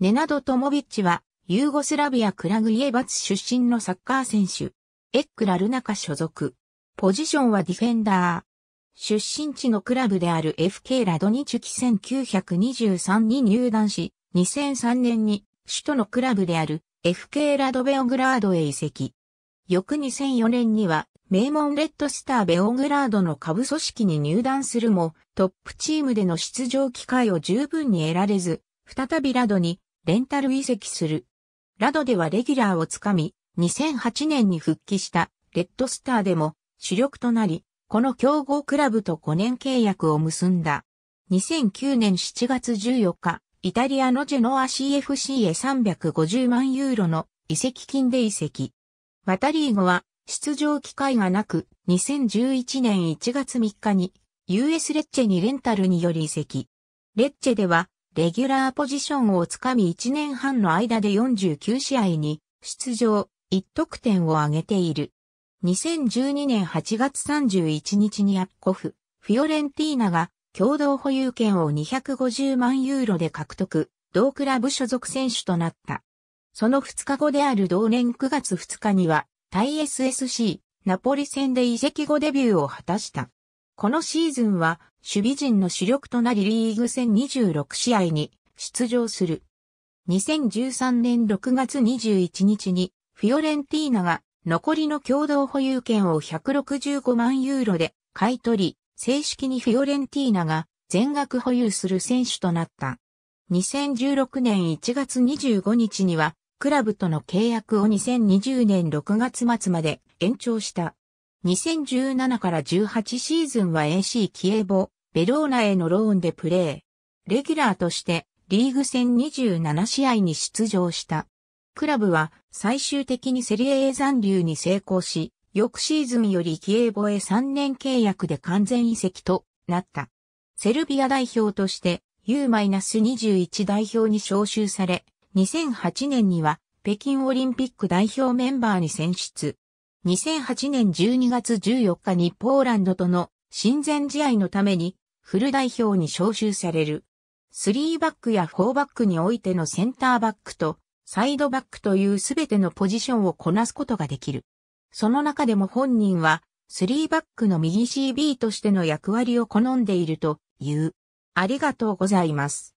ネナド・トモビッチは、ユーゴスラビア・クラグイエバツ出身のサッカー選手。エックラ・ルナカ所属。ポジションはディフェンダー。出身地のクラブである FK ラドニチュキ1923に入団し、2003年に首都のクラブである FK ラドベオグラードへ移籍。翌2004年には名門レッドスターベオグラードの下部組織に入団するも、トップチームでの出場機会を十分に得られず、再びラドにレンタル移籍する。ラドではレギュラーをつかみ、2008年に復帰したレッドスターでも主力となり、この競合クラブと5年契約を結んだ。2009年7月14日、イタリアのジェノア CFC へ350万ユーロの移籍金で移籍。ワタリーゴは出場機会がなく、2011年1月3日に US レッチェにレンタルにより移籍。レッチェではレギュラーポジションをつかみ1年半の間で49試合に出場、1得点を挙げている。2012年8月31日にアッコフ、フィオレンティーナが共同保有権を250万ユーロで獲得、同クラブ所属選手となった。その2日後である同年9月2日には、対 SSC、ナポリ戦で移籍後デビューを果たした。このシーズンは守備陣の主力となりリーグ戦26試合に出場する。2013年6月21日にフィオレンティーナが残りの共同保有権を165万ユーロで買い取り、正式にフィオレンティーナが全額保有する選手となった。2016年1月25日にはクラブとの契約を2020年6月末まで延長した。2017から18シーズンは AC キエボ、ベローナへのローンでプレー。レギュラーとしてリーグ戦27試合に出場した。クラブは最終的にセリエ A 残留に成功し、翌シーズンよりキエボへ3年契約で完全移籍となった。セルビア代表として U-21 代表に招集され、2008年には北京オリンピック代表メンバーに選出。2008年12月14日にポーランドとの親善試合のためにフル代表に招集される。3バックや4バックにおいてのセンターバックとサイドバックというすべてのポジションをこなすことができる。その中でも本人は3バックの右 CB としての役割を好んでいるという。ありがとうございます。